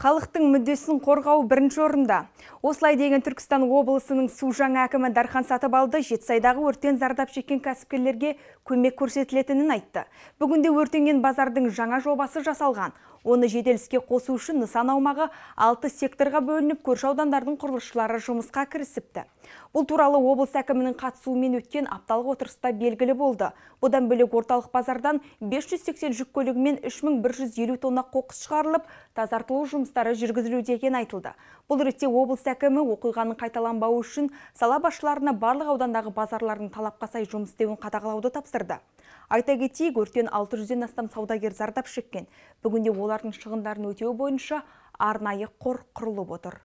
халықтың мүддесін қорғау бірінші орында. Осылай деген Түркістан облысының су жаңа әкімі Дархан Сатыбалды жетсайдағы өрттен зардап шеккен кәсіпкерлерге көмек көрсетілетінін айтты. Бүгінде өртенген базардың жаңа жобасы жасалған. Оны жедел іске қосу үшін нысан аумағы 6 секторға бөлініп, көрші аудандардың құрылысшылары жұмысқа кірісіпті. Бұл туралы облыс әкімінің қатысуымен өткен апталық отырыста белгілі болды. Бұдан бөлек орталық базардан 580 жүк көлігімен 3150 тонна қоқыс шығарылып, тазартылу жұмыс жұмыстары жүргізілуде екені айтылды бұл ретте облыс әкімі оқиғаның қайталанбауы үшін сала басшыларына барлық аудандағы базарлардың талапқа сай жұмыс істеуін қадағалауды тапсырды айта кетейік өрттен 600-ден астам саудагер зардап шеккен бүгінде олардың шығындарын өтеу бойынша арнайы қор құрылып отыр